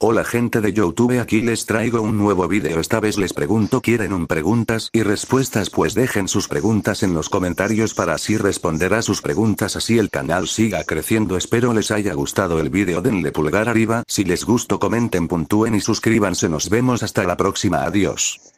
Hola gente de Youtube aquí les traigo un nuevo vídeo esta vez les pregunto quieren un preguntas y respuestas pues dejen sus preguntas en los comentarios para así responder a sus preguntas así el canal siga creciendo espero les haya gustado el vídeo denle pulgar arriba si les gustó comenten puntúen y suscríbanse nos vemos hasta la próxima adiós.